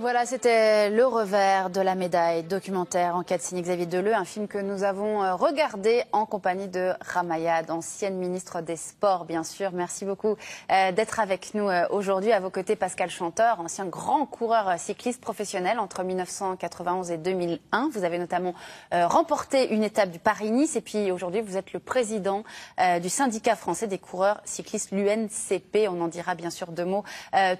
Voilà, c'était le revers de la médaille documentaire Enquête signée Xavier Deleu, un film que nous avons euh, regardé en compagnie de Ramayad, ancienne ministre des Sports, bien sûr. Merci beaucoup euh, d'être avec nous euh, aujourd'hui. À vos côtés, Pascal Chanteur, ancien grand coureur cycliste professionnel entre 1991 et 2001. Vous avez notamment remporté une étape du Paris-Nice et puis aujourd'hui, vous êtes le président du syndicat français des coureurs cyclistes, l'UNCP. On en dira bien sûr deux mots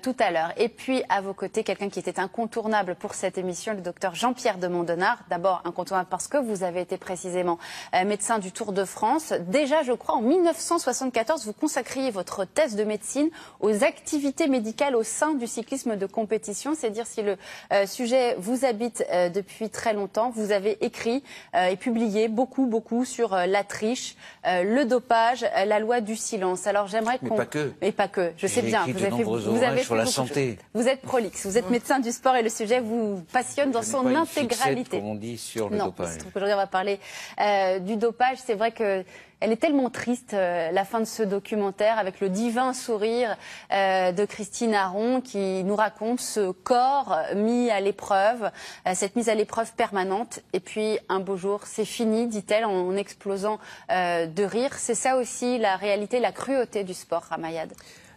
tout à l'heure. Et puis, à vos côtés, quelqu'un qui était incontournable pour cette émission, le docteur Jean-Pierre de Mondenard. D'abord, incontournable parce que vous avez été précisément euh, médecin du Tour de France. Déjà, je crois, en 1974, vous consacriez votre thèse de médecine aux activités médicales au sein du cyclisme de compétition. C'est à dire si le euh, sujet vous habite euh, depuis très longtemps. Vous avez écrit et publié beaucoup, beaucoup sur la triche, le dopage, la loi du silence. Alors j'aimerais Mais pas que. Mais pas que, je sais bien. Vous avez, vous avez sur la santé. Vous êtes prolixe, vous êtes médecin du le sport et le sujet vous passionne dans son intégralité. comme on dit sur le non, Aujourd'hui, on va parler euh, du dopage. C'est vrai que elle est tellement triste, euh, la fin de ce documentaire, avec le divin sourire euh, de Christine Aron qui nous raconte ce corps mis à l'épreuve, cette mise à l'épreuve permanente. Et puis, un beau jour, c'est fini, dit-elle en, en, explosant de rire. C'est ça aussi la réalité, la cruauté du sport, Ramayad.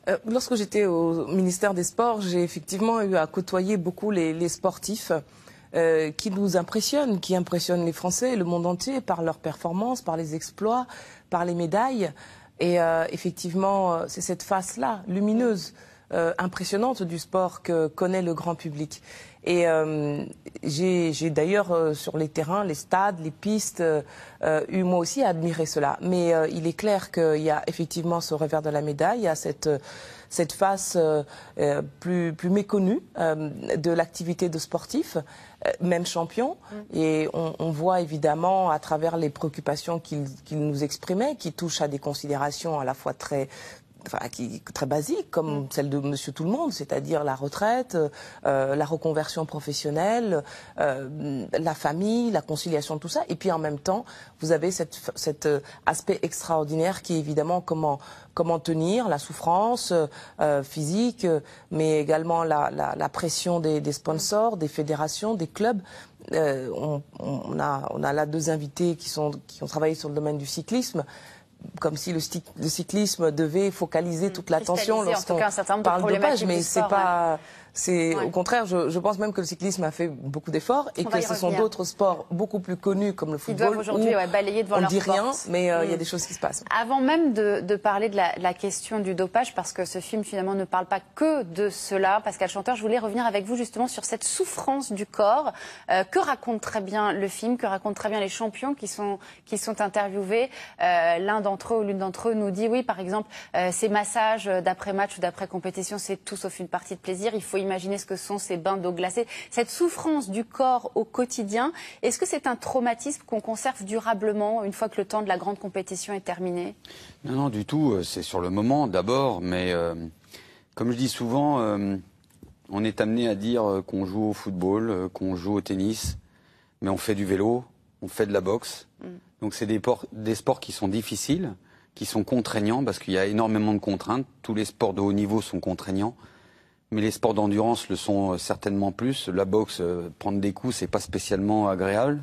Euh, lorsque j'étais au ministère des Sports, j'ai effectivement eu à côtoyer beaucoup les, sportifs. Euh, qui nous impressionnent, qui impressionnent les Français et le monde entier par leurs performances, par les exploits, par les médailles. Et euh, effectivement, c'est cette face-là, lumineuse, euh, impressionnante du sport que connaît le grand public. Et euh, j'ai d'ailleurs euh, sur les terrains, les stades, les pistes, eu moi aussi à admirer cela. Mais il est clair qu'il y a effectivement ce revers de la médaille, il y a cette, cette face plus, méconnue de l'activité de sportif, même champion. Mm. Et on, voit évidemment à travers les préoccupations qu'il nous exprimait, qui touchent à des considérations à la fois très enfin, très basique, comme mm. celle de Monsieur Tout le Monde, c'est-à-dire la retraite, euh, la reconversion professionnelle, euh, la famille, la conciliation, tout ça. Et puis en même temps, vous avez cet euh, aspect extraordinaire qui est évidemment comment tenir la souffrance physique, mais également la, pression des, sponsors, des fédérations, des clubs. on, a on là deux invités qui ont travaillé sur le domaine du cyclisme comme si le, cyclisme devait focaliser toute l'attention lorsqu'on parle de page, mais c'est pas. C'est au contraire, je, je, pense même que le cyclisme a fait beaucoup d'efforts et que ce sont d'autres sports beaucoup plus connus comme le football. aujourd'hui devant on dit rien, mais euh, il y a mm. des choses qui se passent. Avant même de, de parler de la, la, question du dopage, parce que ce film finalement ne parle pas que de cela, Pascal Chanteur, je voulais revenir avec vous justement sur cette souffrance du corps euh, que raconte très bien le film, que racontent très bien les champions qui sont qui sont interviewés. Euh, L'un d'entre eux ou l'une d'entre eux nous dit oui, par exemple, euh, ces massages d'après match ou d'après compétition, c'est tout sauf une partie de plaisir. Il faut imaginer ce que sont ces bains d'eau glacée. Cette souffrance du corps au quotidien, est-ce que c'est un traumatisme qu'on conserve durablement une fois que le temps de la grande compétition est terminé Non, non, du tout. Euh, c'est sur le moment d'abord, mais euh, comme je dis souvent, euh, on est amené à dire qu'on joue au football, qu'on joue au tennis, mais on fait du vélo, on fait de la boxe. Mm. Donc c'est des, sports qui sont difficiles, qui sont contraignants, parce qu'il y a énormément de contraintes. Tous les sports de haut niveau sont contraignants mais les sports d'endurance le sont euh, certainement plus. La boxe, euh, prendre des coups, c'est pas spécialement agréable.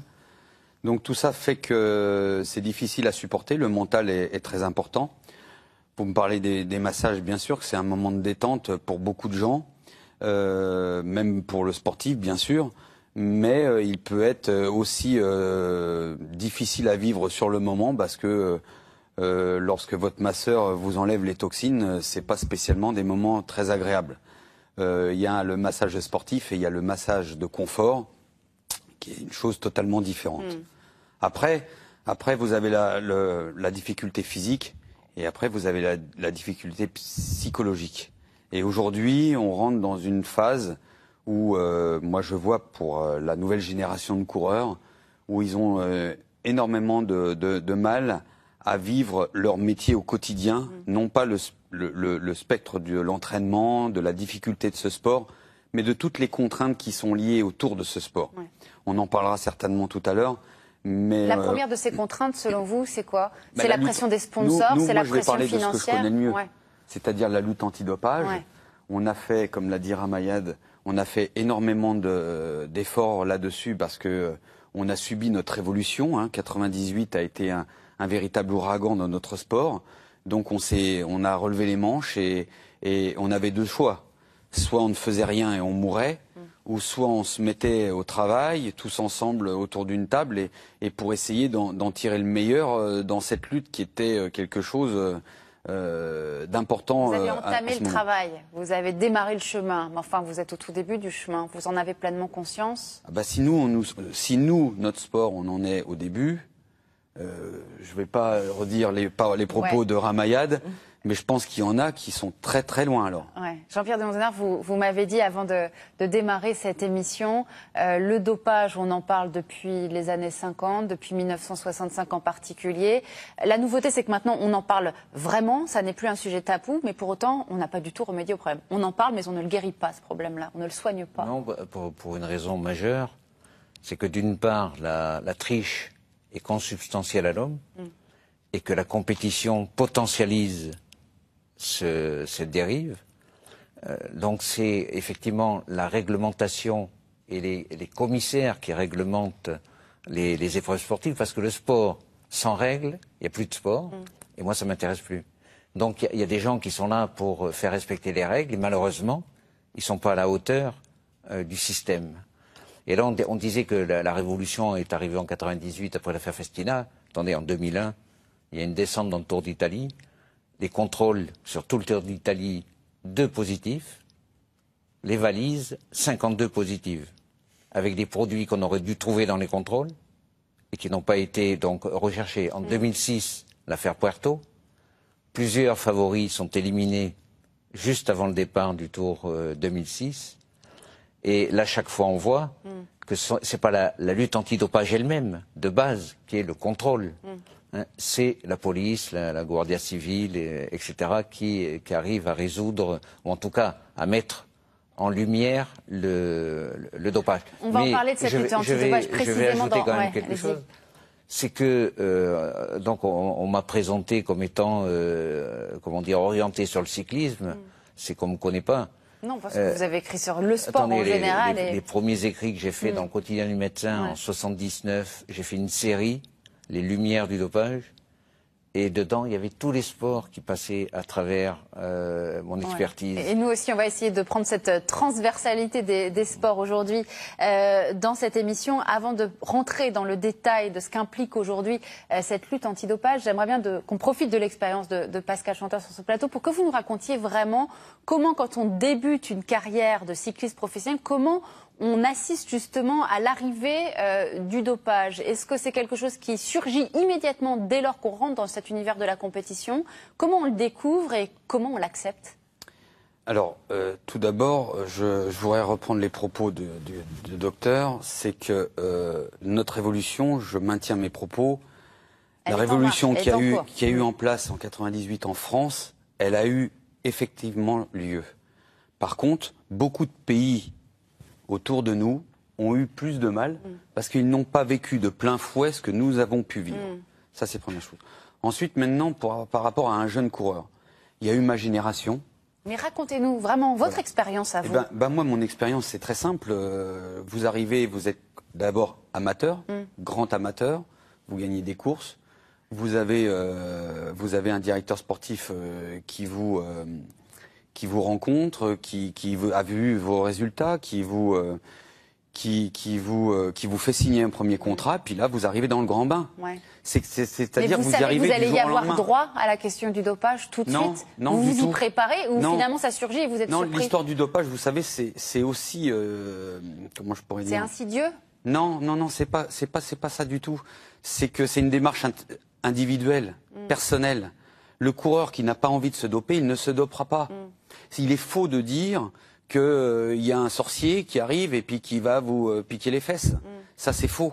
Donc tout ça fait que euh, c'est difficile à supporter. Le mental est, très important. Vous me parlez des, massages, bien sûr, que c'est un moment de détente pour beaucoup de gens, même pour le sportif, bien sûr. Mais il peut être aussi difficile à vivre sur le moment parce que lorsque votre masseur vous enlève les toxines, c'est pas spécialement des moments très agréables. Euh, il y a le massage sportif et il y a le massage de confort, qui est une chose totalement différente. Hmm. Après, vous avez la, difficulté physique et après, vous avez la, difficulté psychologique. Et aujourd'hui, on rentre dans une phase où, euh, moi, je vois pour euh, la nouvelle génération de coureurs, où ils ont énormément de mal à vivre leur métier au quotidien, mm. non pas le, spectre de l'entraînement, de la difficulté de ce sport, mais de toutes les contraintes qui sont liées autour de ce sport. On en parlera certainement tout à l'heure. Mais la euh, première de ces contraintes, selon vous, c'est quoi bah, C'est la, pression des sponsors, c'est la pression financière. c'est-à-dire la lutte antidopage. On a fait, comme l'a dit Ramayad, on a fait énormément d'efforts là-dessus parce que euh, on a subi notre évolution. 98 hein. a été un, un véritable ouragan dans notre sport. Donc on, on a relevé les manches et, et, on avait deux choix. Soit on ne faisait rien et on mourait, mm. ou soit on se mettait au travail tous ensemble autour d'une table et, pour essayer d'en tirer le meilleur euh, dans cette lutte qui était euh, quelque chose euh, d'important. Vous avez entamé le travail, vous avez démarré le chemin, mais enfin vous êtes au tout début du chemin, vous en avez pleinement conscience ah bah si, nous, on nous, si nous, notre sport, on en est au début, euh, je ne vais pas redire les, les propos de Ramayad, mais je pense qu'il y en a qui sont très très loin alors. Jean-Pierre de Montenard, vous, m'avez dit avant de, démarrer cette émission, euh, le dopage, on en parle depuis les années 50, depuis 1965 en particulier. La nouveauté, c'est que maintenant on en parle vraiment, ça n'est plus un sujet tabou, mais pour autant, on n'a pas du tout remédié au problème. On en parle, mais on ne le guérit pas ce problème-là, on ne le soigne pas. Non, bah, pour, une raison majeure, c'est que d'une part, la, la triche est consubstantiel à l'homme et que la compétition potentialise cette dérive. Euh, donc c'est effectivement la réglementation et les, commissaires qui réglementent les, efforts épreuves sportives parce que le sport sans règles, il n'y a plus de sport et moi ça m'intéresse plus. Donc il y, a des gens qui sont là pour faire respecter les règles et malheureusement ils ne sont pas à la hauteur euh, du système. Et là, on, disait que la, révolution est arrivée en 98 après l'affaire Festina. Attendez, en 2001, il y a une descente dans le Tour d'Italie. Les contrôles sur tout le Tour d'Italie, deux positifs. Les valises, 52 positives. Avec des produits qu'on aurait dû trouver dans les contrôles et qui n'ont pas été donc recherchés. En 2006, mm. l'affaire Puerto. Plusieurs favoris sont éliminés juste avant le départ du Tour 2006. Euh, et là, chaque fois, on voit mm. que ce n'est pas la, lutte antidopage elle-même, de base, qui est le contrôle. Mm. Hein, c'est la police, la, la Guardia civile, et, etc., qui, qui arrive à résoudre, ou en tout cas à mettre en lumière le, le, dopage. On va en parler de cette lutte antidopage précisément. dans... quelque chose. C'est que euh, donc on, m'a présenté comme étant euh, comment dire orienté sur le cyclisme. Mm. C'est qu'on me connaît pas. Non, parce que euh, vous avez écrit sur le sport en général. Les, premiers écrits que j'ai faits mm. dans le quotidien du médecin en 79, j'ai fait une série, Les Lumières du dopage. Et dedans, il y avait tous les sports qui passaient à travers euh, mon expertise. Et nous aussi, on va essayer de prendre cette transversalité des, sports aujourd'hui euh, dans cette émission. Avant de rentrer dans le détail de ce qu'implique aujourd'hui euh, cette lutte antidopage, j'aimerais bien qu'on profite de l'expérience de, de, Pascal Chanteur sur ce plateau pour que vous nous racontiez vraiment comment, quand on débute une carrière de cycliste professionnel, comment on assiste justement à l'arrivée euh, du dopage Est-ce que c'est quelque chose qui surgit immédiatement dès lors qu'on rentre dans cet univers de la compétition Comment on le découvre et comment on l'accepte Alors, euh, tout d'abord, je, voudrais reprendre les propos du, docteur. C'est que euh, notre révolution, je maintiens mes propos, la révolution qui a, eu, qui a eu en place en 98 en France, elle a eu effectivement lieu. Par contre, beaucoup de pays autour de nous ont eu plus de mal mm. parce qu'ils n'ont pas vécu de plein fouet ce que nous avons pu vivre. Mm. Ça, c'est première chose. Ensuite, maintenant, par rapport à un jeune coureur, il y a eu ma génération. Mais racontez-nous vraiment votre expérience à eh vous. Ben, ben, moi, mon expérience, c'est très simple. Euh, vous arrivez, vous êtes d'abord amateur, mm. grand amateur, vous gagnez des courses, vous avez, euh, vous avez un directeur sportif euh, qui vous, qui vous rencontre, qui, a vu vos résultats, qui vous, euh, qui, vous, euh, qui vous fait signer un premier contrat, puis là, vous arrivez dans le grand bain. Ouais. C'est-à-dire vous, vous arrivez vous allez y avoir droit à la question du dopage tout de non, suite Non, Vous vous y préparez ou finalement ça surgit et vous êtes surpris Non, l'histoire du dopage, vous savez, c'est aussi... Euh, comment je pourrais dire C'est insidieux Non, non, non, c'est pas, pas, pas ça du tout. C'est que c'est une démarche individuelle, hmm. personnelle. Le coureur qui n'a pas envie de se doper, il ne se dopera pas. Hmm. Il est faux de dire qu'il il euh, y a un sorcier qui arrive et puis qui va vous euh, piquer les fesses. Mm. Ça, c'est faux.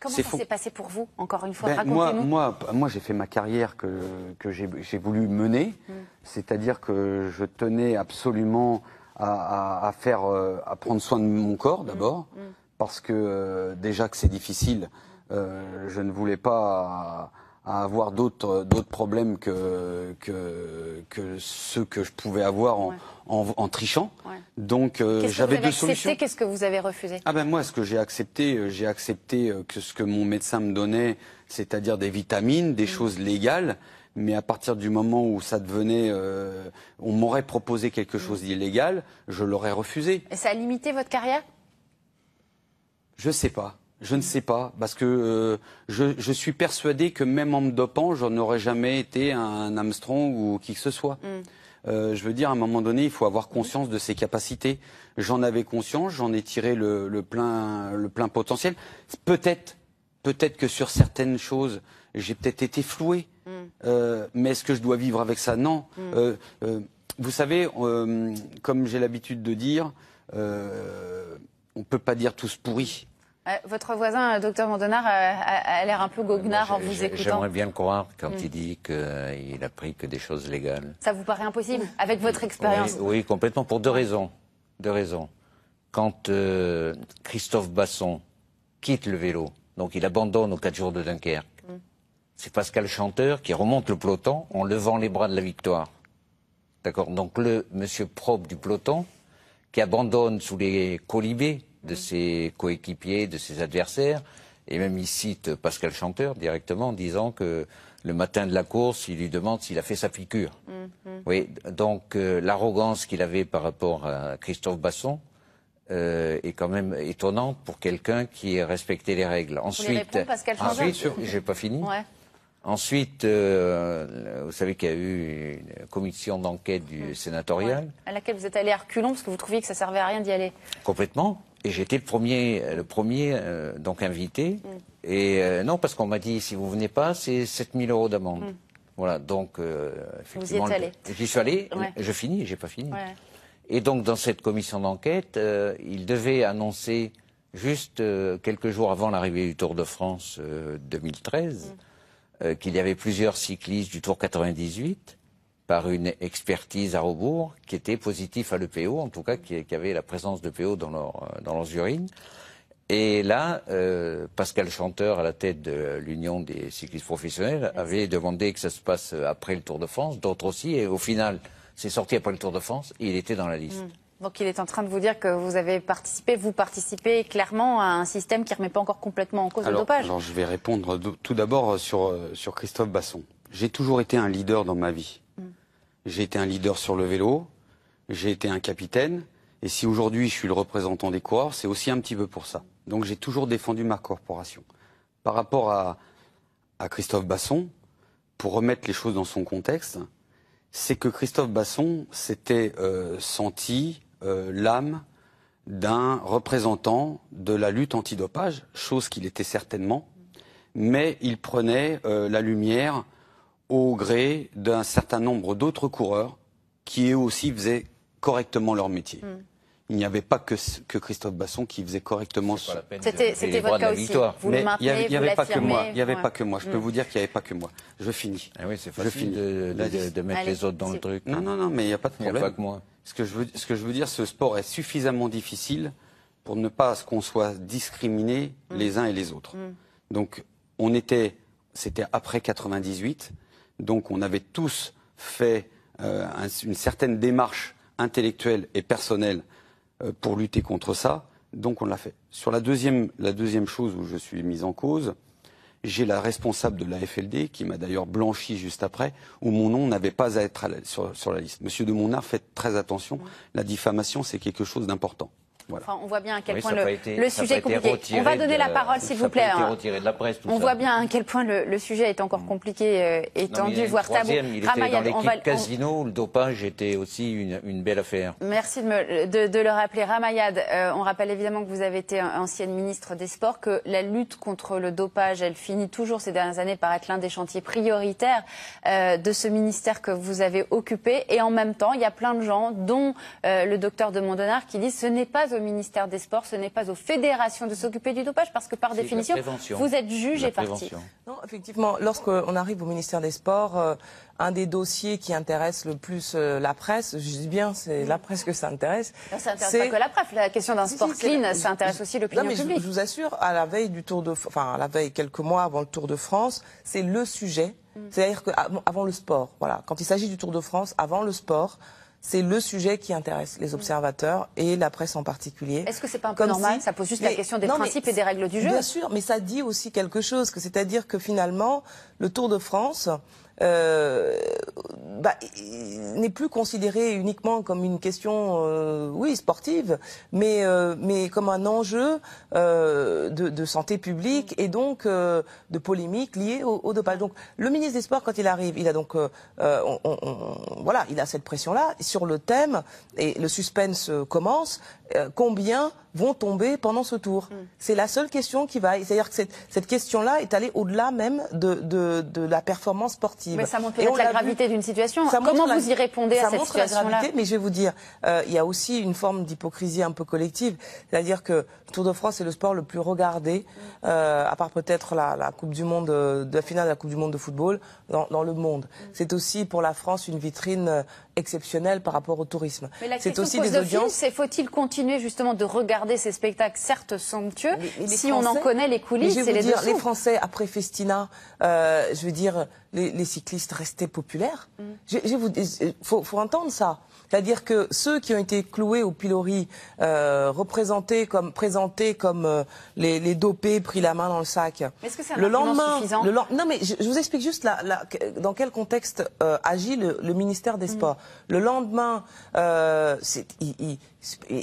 Comment ça s'est passé pour vous, encore une fois ben, Moi, moi, moi j'ai fait ma carrière que, que j'ai voulu mener, mm. c'est-à-dire que je tenais absolument à, à, à faire, euh, à prendre soin de mon corps mm. d'abord, parce que déjà que c'est difficile, je ne voulais pas à avoir d'autres d'autres problèmes que, que, que ceux que je pouvais avoir en, en, trichant. Donc euh, j'avais deux solutions. Qu'est-ce que vous avez refusé Ah ben moi, ce que j'ai accepté, euh, j'ai accepté euh, que ce que mon médecin me donnait, c'est-à-dire des vitamines, des mm. choses légales. Mais à partir du moment où ça devenait, on m'aurait proposé quelque mm. chose d'illégal, je l'aurais refusé. Et ça a limité votre carrière Je sais pas. Je ne sais pas, parce que euh, je, suis persuadé que même en me dopant, je n'aurais jamais été un Armstrong ou qui que ce soit. Mm. Euh, je veux dire, à un moment donné, il faut avoir conscience de ses capacités. J'en avais conscience, j'en ai tiré le, plein, le plein potentiel. Peut-être, peut-être que sur certaines choses, j'ai peut-être été floué. Mm. Euh, mais est-ce que je dois vivre avec ça Non. Mm. Euh, vous savez, comme j'ai l'habitude de dire, on ne peut pas dire tous pourris. Euh, votre voisin, euh, docteur Mondonard, euh, a, l'air un peu goguenard en vous écoutant. J'aimerais bien le croire quand hmm. il dit qu'il a pris que des choses légales. Ça vous paraît impossible, avec votre expérience oui, complètement, pour deux raisons. Deux raisons. Quand Christophe Basson quitte le vélo, donc il abandonne aux quatre jours de Dunkerque, hmm. c'est Pascal Chanteur qui remonte le peloton en levant les bras de la victoire. D'accord Donc le monsieur propre du peloton, qui abandonne sous les colibés, de ses coéquipiers, de ses adversaires. Et même il cite Pascal Chanteur directement en disant que le matin de la course, il lui demande s'il a fait sa piqûre. Mhm. Oui, donc euh, l'arrogance qu'il avait par rapport à Christophe Basson euh, est quand même étonnante pour quelqu'un qui respectait les règles. Ensuite, j'ai pas fini. Ensuite, euh, vous savez qu'il y a eu une commission d'enquête du mhm. sénatorial. à laquelle vous êtes allé à reculons parce que vous trouviez que ça servait à rien d'y aller. Complètement. Et j'étais le premier, le premier euh, donc invité. Mm. Et euh, non, parce qu'on m'a dit, si vous venez pas, c'est 7000 euros d'amende. Mm. Voilà, donc euh, J'y suis allé, je finis, j'ai pas fini. Et donc dans cette commission d'enquête, il devait annoncer juste quelques jours avant l'arrivée du Tour de France 2013 mm. qu'il y avait plusieurs cyclistes du Tour 98 par une expertise à rebours qui était positif à l'EPO, en tout cas qui, qui avait la présence d'EPO dans, leur, euh, dans leurs urines. Et là, euh, Pascal Chanteur, à la tête de l'Union des cyclistes professionnels, avait demandé que ça se passe euh, après le Tour de France, d'autres aussi, et au final, c'est sorti après le Tour de France, et il était dans la liste. Mm. Donc il est en train de vous dire que vous avez participé, vous participez clairement à un système qui ne remet pas encore complètement en cause le dopage. Alors je vais répondre tout d'abord sur, sur Christophe Basson. J'ai toujours été un leader dans ma vie j'ai été un leader sur le vélo, j'ai été un capitaine, et si aujourd'hui je suis le représentant des coureurs, c'est aussi un petit peu pour ça. Donc j'ai toujours défendu ma corporation. Par rapport à, Christophe Basson, pour remettre les choses dans son contexte, c'est que Christophe Basson s'était euh, senti euh, l'âme d'un représentant de la lutte antidopage, chose qu'il était certainement, mais il prenait euh, la lumière au gré d'un certain nombre d'autres coureurs qui eux aussi faisaient correctement leur métier. Hmm. Il n'y avait pas que, que, Christophe Basson qui faisait correctement son C'était votre cas aussi. Vous Il n'y avait, pas que moi. Il y avait pas que moi. Je peux hmm. vous dire qu'il n'y avait pas que moi. Je finis. Ah oui, c'est facile de, mettre les autres dans le truc. Non, non, non, mais il n'y a pas de problème. que moi. Ce que, je veux, ce que je veux dire, ce sport est suffisamment difficile pour ne pas qu'on soit discriminés hmm. les uns et les autres. Donc, on était, c'était après 98, donc on avait tous fait euh, une certaine démarche intellectuelle et personnelle euh, pour lutter contre ça. Donc on l'a fait. Sur la deuxième, chose où je suis mise en cause, j'ai la responsable de la FLD, qui m'a d'ailleurs blanchi juste après, où mon nom n'avait pas à être sur, la liste. Monsieur de Monard, faites très attention. La diffamation, c'est quelque chose d'important on voit bien à quel point le, sujet est compliqué. On va donner la parole, s'il vous plaît. on voit bien à quel point le, sujet est encore mm. compliqué, euh, étendu, voire tabou. Il était dans l'équipe casino, le dopage était aussi une, belle affaire. Merci de, de, le rappeler. Ramayad, euh, on rappelle évidemment que vous avez été ancienne ministre des Sports, que la lutte contre le dopage, elle finit toujours ces dernières années par être l'un des chantiers prioritaires euh, de ce ministère que vous avez occupé. Et en même temps, il y a plein de gens, dont le docteur de Mondonard, qui disent ce n'est pas au ministère des Sports, ce n'est pas aux fédérations de s'occuper du dopage, parce que par définition, vous êtes juge et parti. Non, effectivement, lorsqu'on arrive au ministère des Sports, euh, un des dossiers qui intéresse le plus euh, la presse, je dis bien, c'est la presse que ça intéresse. Non, ça n'intéresse pas que la presse. La question d'un sport clean, ça intéresse aussi le publique. non, mais Je, vous assure, à la veille du Tour de, enfin, à la veille quelques mois avant le Tour de France, c'est le sujet. Mm. C'est-à-dire qu'avant le sport, voilà, quand il s'agit du Tour de France, avant le sport, c'est le sujet qui intéresse les observateurs et la presse en particulier. Est-ce que c'est pas un peu normal Ça pose juste la question des principes et des règles du jeu. Bien sûr, mais ça dit aussi quelque chose, que c'est-à-dire que finalement, le Tour de France, euh, bah, n'est plus considéré uniquement comme une question, euh, oui, sportive, mais, euh, mais comme un enjeu de, santé publique et donc de polémique liée au, dopage. Donc, le ministre des Sports, quand il arrive, il a donc, on, on, voilà, il a cette pression-là sur le thème et le suspense commence. combien vont tomber pendant ce tour. Mm. C'est la seule question qui va. C'est-à-dire que cette, question-là est allée au-delà même de, de la performance sportive mais ça montre la gravité d'une situation. Comment vous y répondez à cette situation-là Mais je vais vous dire, euh, il y a aussi une forme d'hypocrisie un peu collective. C'est-à-dire que le Tour de France est le sport le plus regardé, euh, à part peut-être la, Coupe du Monde, euh, la finale de la Coupe du Monde de football, dans le monde. C'est aussi pour la France une vitrine exceptionnel par rapport au tourisme. C'est aussi des audiences. C'est faut-il continuer justement de regarder ces spectacles, certes somptueux, si on en connaît les coulisses et les Les Français après Festina, euh, je veux dire, les, cyclistes restaient populaires. Mm. Il faut, faut entendre ça. C'est-à-dire que ceux qui ont été cloués au pilori, euh, représentés comme, présentés comme euh, les, dopés pris la main dans le sac, est-ce que c'est un le lendemain, suffisant Non, mais je, vous explique juste la, la, dans quel contexte euh, agit le, ministère des mm. Sports. Le lendemain, il,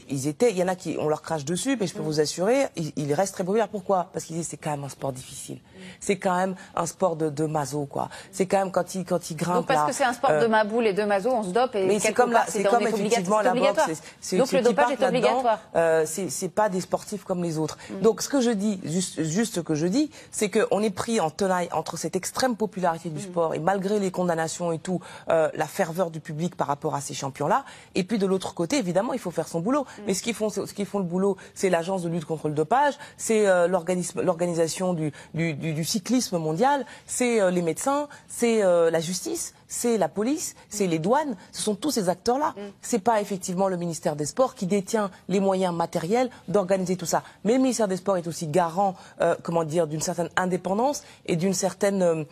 ils étaient, il y en a qui, on leur crache dessus, mais je peux mm. vous assurer, ils, ils restent très populaires. Pourquoi Parce qu'ils disent c'est quand même un sport difficile c'est quand même un sport de, de maso, quoi. C'est quand même quand il, quand il grimpe. Donc parce que c'est un sport euh, de de boule et de Mazo, on se dope et. c'est comme, c'est comme effectivement la boxe. Donc le dopage est obligatoire. Euh, c'est, c'est pas des sportifs comme les autres. Mm. Donc ce que je dis, juste, juste ce que je dis, c'est qu'on est pris en tenaille entre cette extrême popularité du mm. sport et malgré les condamnations et tout, euh, la ferveur du public par rapport à ces champions-là. Et puis de l'autre côté, évidemment, il faut faire son boulot. Mm. Mais ce qu'ils font, ce qu'ils font le boulot, c'est l'agence de lutte contre le dopage, c'est euh, l'organisme, l'organisation du, du, du du, cyclisme mondial, c'est euh, les médecins, c'est euh, la justice, c'est la police, c'est les douanes, ce sont tous ces acteurs-là. Mm. Ce n'est pas effectivement le ministère des Sports qui détient les moyens matériels d'organiser tout ça. Mais le ministère des Sports est aussi garant, euh, comment dire, d'une certaine indépendance et d'une certaine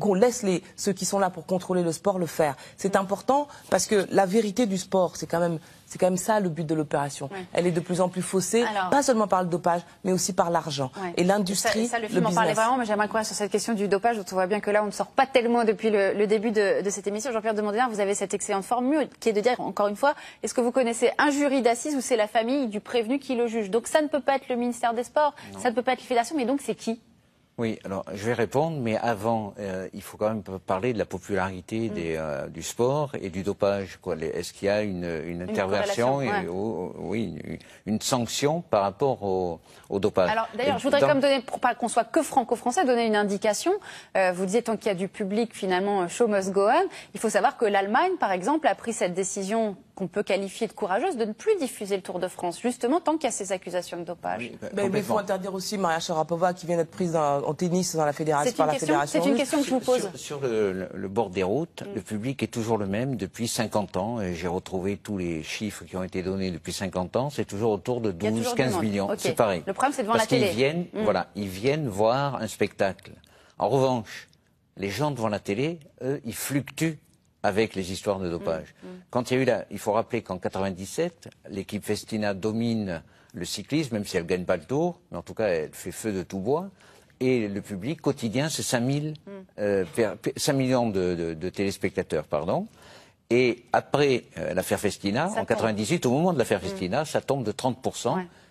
qu'on laisse ceux qui sont là pour contrôler le sport le faire. C'est mm. important parce que la vérité du sport, c'est quand même c'est quand même ça le but de l'opération. Elle est de plus en plus faussée, pas seulement par le dopage, mais aussi par l'argent. Et l'industrie. Ça, ça, le film en parlait vraiment, mais j'aimerais qu'on sur cette question du dopage, On on voit bien que là, on ne sort pas tellement depuis le, début de, cette émission. Jean-Pierre Demandin, vous avez cette excellente formule qui est de dire, encore une fois, est-ce que vous connaissez un jury d'assises ou c'est la famille du prévenu qui le juge Donc ça ne peut pas être le ministère des Sports, ça ne peut pas être les fédérations, mais donc c'est qui oui, alors je vais répondre, mais avant, euh, il faut quand même parler de la popularité mm. des, euh, du sport et du dopage. Est-ce qu'il y a une, une intervention, et, oui, une, sanction par rapport au, dopage Alors d'ailleurs, je voudrais quand même donner, pour pas qu'on soit que franco-français, donner une indication. Euh, vous disiez tant qu'il y a du public, finalement, show must go on. Il faut savoir que l'Allemagne, par exemple, a pris cette décision qu'on peut qualifier de courageuse de ne plus diffuser le Tour de France, justement, tant qu'il y a ces accusations de dopage. Bah, mais il faut interdire aussi Maria Sharapova qui vient d'être prise en tennis dans la fédération, par la C'est une question que je vous pose. Sur, le, bord des routes, mm. le public est toujours le même depuis 50 ans. J'ai retrouvé tous les chiffres qui ont été donnés depuis 50 ans. C'est toujours autour de 12, 15 millions. C'est pareil. Le problème, c'est devant la télé. viennent, mm. voilà, ils viennent voir un spectacle. En revanche, les gens devant la télé, eux, ils fluctuent avec les histoires de mm, dopage. Mm. Quand il y a eu là il faut rappeler qu'en 97, l'équipe Festina domine le cyclisme, même si elle gagne pas le Tour, mais en tout cas elle fait feu de tout bois. Et le public quotidien, c'est 5, 5, mm. euh, millions de, téléspectateurs, pardon. Et après euh, l'affaire Festina, en 98, au moment de l'affaire Festina, ça tombe de 30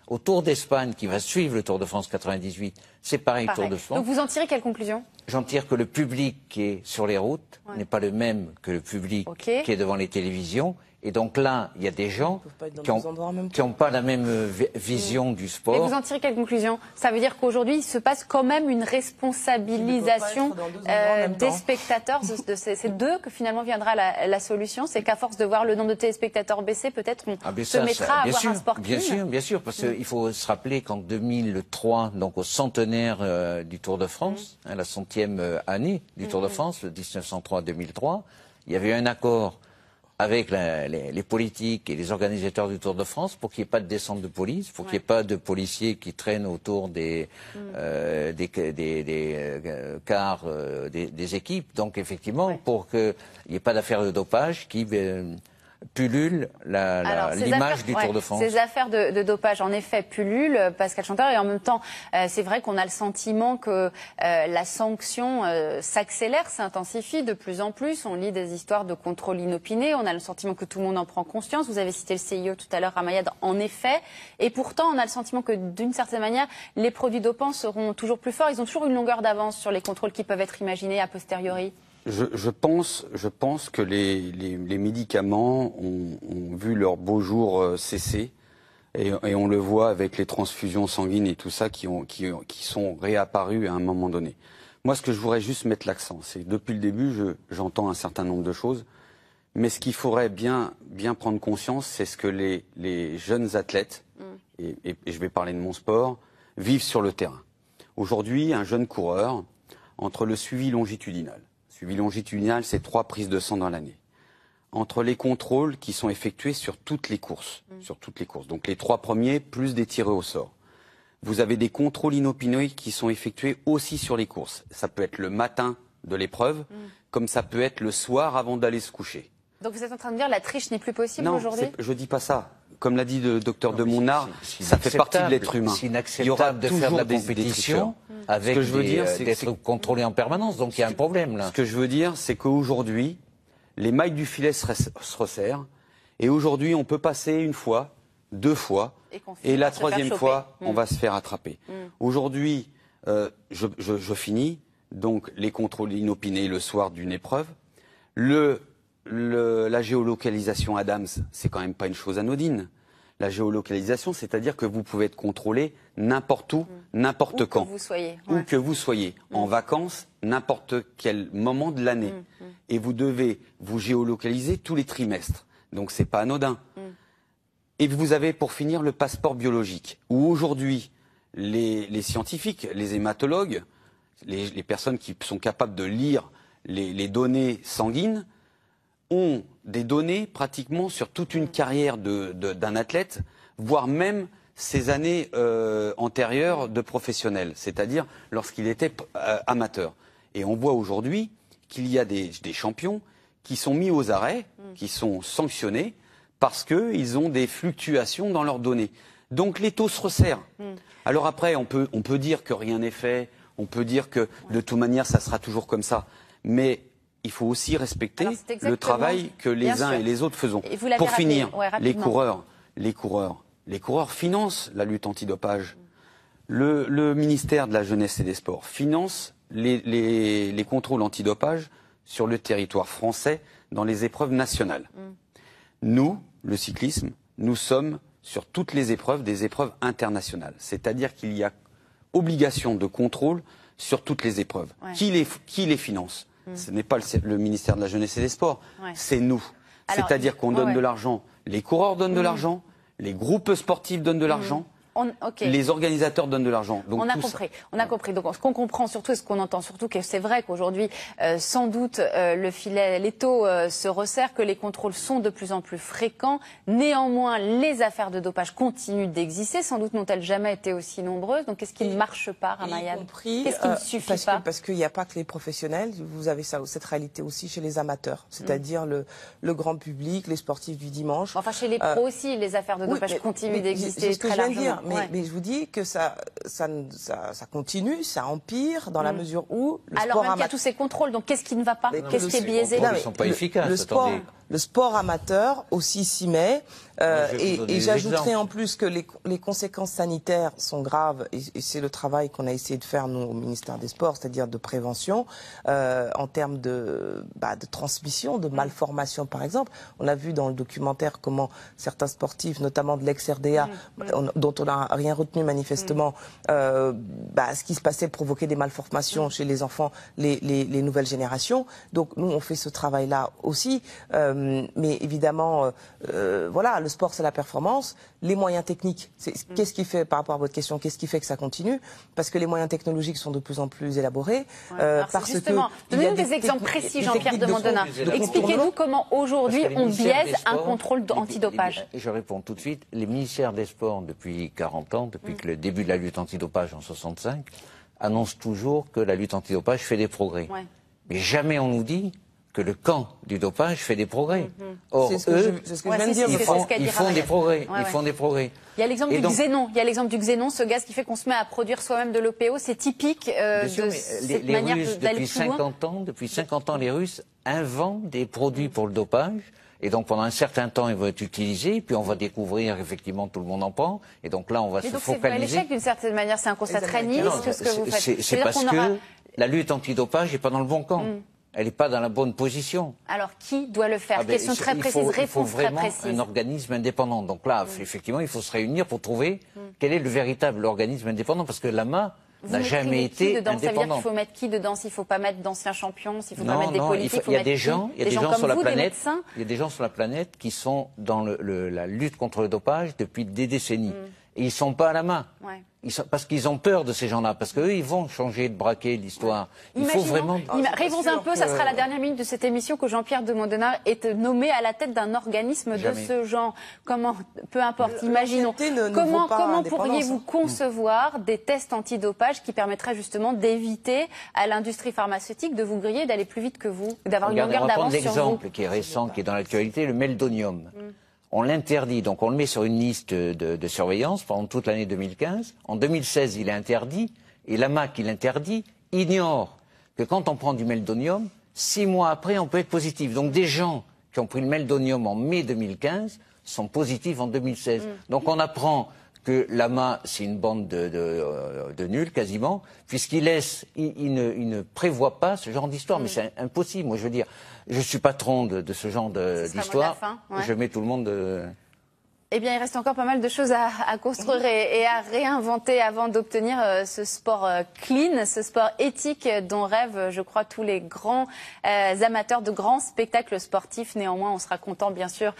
au Tour d'Espagne qui va suivre le Tour de France 98, c'est pareil, le Tour de France. Donc vous en tirez quelle conclusion J'en tire que le public qui est sur les routes n'est pas le même que le public qui est devant les télévisions et donc là, il y a des gens qui n'ont pas la même euh, vision du sport. Et vous en tirez quelle conclusion Ça veut dire qu'aujourd'hui, il se passe quand même une responsabilisation euh, des spectateurs. De ces d'eux que finalement viendra la, solution. C'est qu'à force de voir le nombre de téléspectateurs baisser, peut-être on ah, se mettra à avoir un sport Bien sûr, bien sûr, parce qu'il faut se rappeler qu'en 2003, donc au centenaire euh, du Tour de France, mm. hein, la centième année du Tour de mm-hmm. France, le 1903-2003, il y avait un accord avec les, les, politiques et les organisateurs du Tour de France pour qu'il n'y ait pas de descente de police, pour qu'il n'y ait pas de policiers qui traînent autour des, mm. euh, des, des, euh, cars euh, des, équipes. Donc effectivement, pour qu'il n'y ait pas d'affaires de dopage qui pullule l'image du Tour de France. Ces affaires de, dopage, en effet, pullule euh, Pascal Chanteur. Et en même temps, euh, c'est vrai qu'on a le sentiment que euh, la sanction s'accélère, s'intensifie de plus en plus. On lit des histoires de contrôles inopinés. On a le sentiment que tout le monde en prend conscience. Vous avez cité le CIO tout à l'heure, Ramayad, en effet. Et pourtant, on a le sentiment que d'une certaine manière, les produits dopants seront toujours plus forts. Ils ont toujours une longueur d'avance sur les contrôles qui peuvent être imaginés a posteriori je, je, pense, je pense que les, les, les médicaments ont, ont, vu leur beau jour euh, cesser. Et, et, on le voit avec les transfusions sanguines et tout ça qui, ont, qui, qui, sont réapparues à un moment donné. Moi, ce que je voudrais juste mettre l'accent, c'est depuis le début, j'entends un certain nombre de choses. Mais ce qu'il faudrait bien, bien prendre conscience, c'est ce que les, les jeunes athlètes, mm. et, et, je vais parler de mon sport, vivent sur le terrain. Aujourd'hui, un jeune coureur, entre le suivi longitudinal, suivi longitudinal, c'est trois prises de sang dans l'année. Entre les contrôles qui sont effectués sur toutes les courses, mm. sur toutes les courses. Donc les trois premiers plus des tirés au sort. Vous avez des contrôles inopinés qui sont effectués aussi sur les courses. Ça peut être le matin de l'épreuve, mm. comme ça peut être le soir avant d'aller se coucher. Donc vous êtes en train de dire la triche n'est plus possible aujourd'hui Je dis pas ça comme l'a dit le docteur de Mounard, ça fait partie de l'être humain. C'est inacceptable de faire de la compétition avec ce que je veux dire, euh, d'être contrôlé en permanence, donc il y a un problème là. Ce que je veux dire, c'est qu'aujourd'hui, les mailles du filet se, resserrent, et aujourd'hui, on peut passer une fois, deux fois, et, la troisième fois, mm. on va se faire attraper. Mm. Aujourd'hui, euh, je, je, finis, donc les contrôles inopinés le soir d'une épreuve, le la géolocalisation Adams, c'est quand même pas une chose anodine. La géolocalisation, c'est-à-dire que vous pouvez être contrôlé n'importe où, mmh. n'importe quand. Que vous soyez. Où que vous soyez. En vacances, n'importe quel moment de l'année. Mmh, mmh. Et vous devez vous géolocaliser tous les trimestres. Donc c'est pas anodin. Et vous avez pour finir le passeport biologique, où aujourd'hui, les, scientifiques, les hématologues, les, personnes qui sont capables de lire les données sanguines, ont des données pratiquement sur toute une carrière d'un athlète, voire même ses années euh, antérieures de professionnel, c'est-à-dire lorsqu'il était euh, amateur. Et on voit aujourd'hui qu'il y a des, champions qui sont mis aux arrêts, mm. qui sont sanctionnés, parce qu'ils ont des fluctuations dans leurs données. Donc les taux se resserrent. Mm. Alors après, on peut, on peut dire que rien n'est fait, on peut dire que de toute manière, ça sera toujours comme ça. Mais il faut aussi respecter le travail que les uns et les autres faisons. Pour finir, les coureurs, les coureurs, les coureurs financent la lutte antidopage. Le, le ministère de la Jeunesse et des Sports finance les, contrôles antidopage sur le territoire français dans les épreuves nationales. Mm. Nous, le cyclisme, nous sommes sur toutes les épreuves des épreuves internationales. C'est-à-dire qu'il y a obligation de contrôle sur toutes les épreuves. qui les finance Mm. Ce n'est pas le, ministère de la Jeunesse et des Sports, c'est nous. C'est-à-dire qu'on donne de l'argent, les coureurs donnent de mm. l'argent, les groupes sportifs donnent de mm. l'argent les organisateurs donnent de l'argent. Donc on a compris. On a compris. Donc ce qu'on comprend surtout et ce qu'on entend surtout, que c'est vrai qu'aujourd'hui, euh, sans doute, euh, le filet, les taux euh, se resserrent, que les contrôles sont de plus en plus fréquents. Néanmoins, les affaires de dopage continuent d'exister. Sans doute n'ont-elles jamais été aussi nombreuses. Donc qu'est-ce qui ne marche pas, Ramayad Qu'est-ce qui ne suffit parce pas Parce qu'il n'y a pas que les professionnels. Vous avez cette réalité aussi chez les amateurs, mm. c'est-à-dire le, le, grand public, les sportifs du dimanche. Enfin, chez les pros aussi, les affaires de dopage continuent d'exister très largement mais, je vous dis que ça, ça, continue, ça empire dans la mm. mesure où le Alors même qu'il y a tous ces contrôles, donc qu'est-ce qui ne va pas Qu'est-ce qui est biaisé Ils ne sont pas efficaces. sport, le sport, amateur aussi s'y met. Euh, et, j'ajouterais j'ajouterai en plus que les, les, conséquences sanitaires sont graves et, c'est le travail qu'on a essayé de faire nous au ministère des Sports, c'est-à-dire de prévention euh, en termes de, bah, de transmission, de mm. malformation par exemple. On a vu dans le documentaire comment certains sportifs, notamment de l'ex-RDA, mm. bah, dont on n'a rien retenu manifestement, mm. euh, bah, ce qui se passait provoquait des malformations chez les enfants, les, les, les, nouvelles générations. Donc nous, on fait ce travail-là aussi. Euh, mais évidemment, voilà, le le sport, c'est la performance. Les moyens techniques, mm. qu'est-ce qui fait, par rapport à votre question, qu'est-ce qui fait que ça continue Parce que les moyens technologiques sont de plus en plus élaborés. Euh, justement, donnez-nous des, exemples précis, Jean-Pierre de, Expliquez-nous comment aujourd'hui on biaise un contrôle antidopage. je réponds tout de suite. Les ministères des Sports, depuis 40 ans, depuis mm. le début de la lutte antidopage en 1965, annoncent toujours que la lutte antidopage fait des progrès. Mais jamais on nous dit que le camp du dopage fait des progrès. Or, eux, ils, font, des progrès. Ils font des progrès. Il y a l'exemple du xénon. Il y a l'exemple du xénon, ce gaz qui fait qu'on se met à produire soi-même de l'OPO. C'est typique euh, de cette Depuis 50 ans, depuis 50 ans, les Russes inventent des produits pour le dopage. Et donc pendant un certain temps, ils vont être utilisés, puis on va découvrir effectivement tout le monde en prend. Et donc là, on va se donc focaliser. l'échec d'une certaine manière. C'est un constat très C'est parce que la lutte antidopage n'est pas dans le bon camp. Mm. Elle n'est pas dans la bonne position. Alors, qui doit le faire ah ben, Question très précise, un organisme indépendant. Donc là, mm. effectivement, il faut se réunir pour trouver mm. quel est le véritable organisme indépendant, parce que l'AMA n'a jamais été dedans, Ça veut dire qu'il faut mettre qui dedans S'il ne faut pas mettre d'anciens champions, s'il faut pas mettre des politiques Il, y a des gens, il y a des, gens, sur la planète. Il y a des gens sur la planète qui sont dans la lutte contre le dopage depuis des décennies. Mm. Et ils ne sont pas à la main. Ils parce qu'ils ont peur de ces gens-là, parce qu'eux, ils vont changer de braquet l'histoire. Il faut vraiment. Oh, un peu, ça sera la dernière minute de cette émission que Jean-Pierre de Mondenard est nommé à la tête d'un organisme de ce genre. Comment, peu importe, imaginons. comment comment pourriez-vous hmm. concevoir des tests antidopage qui permettraient justement d'éviter à l'industrie pharmaceutique de vous griller, d'aller plus vite que vous, d'avoir une longueur d'avance sur vous l'exemple qui est récent, qui est dans l'actualité, le meldonium. Hmm on l'interdit, donc on le met sur une liste de, surveillance pendant toute l'année 2015. En 2016, il est interdit, et l'AMA qui l'interdit ignore que quand on prend du meldonium, six mois après, on peut être positif. Donc des gens qui ont pris le meldonium en mai 2015 sont positifs en 2016. Mm. Donc on apprend que Lama, c'est une bande de, de, euh, nuls quasiment, puisqu'il laisse, il, ne, prévoit pas ce genre d'histoire. Mais mm. c'est impossible. Moi, je veux dire, je suis patron de, ce genre d'histoire. Je mets tout le monde. Euh, eh bien, il reste encore pas mal de choses à, construire et, à réinventer avant d'obtenir euh, ce sport euh, clean, ce sport éthique dont rêvent, je crois, tous les grands euh, amateurs de grands spectacles sportifs. Néanmoins, on sera content, bien sûr,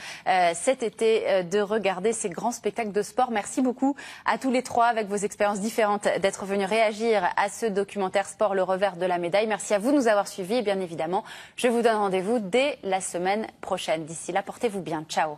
cet été de regarder ces grands spectacles de sport. Merci beaucoup à tous les trois, avec vos expériences différentes, d'être venus réagir à ce documentaire Sport, le revers de la médaille. Merci à vous de nous avoir suivis. Et bien évidemment, je vous donne rendez-vous dès la semaine prochaine. D'ici là, portez-vous bien. Ciao.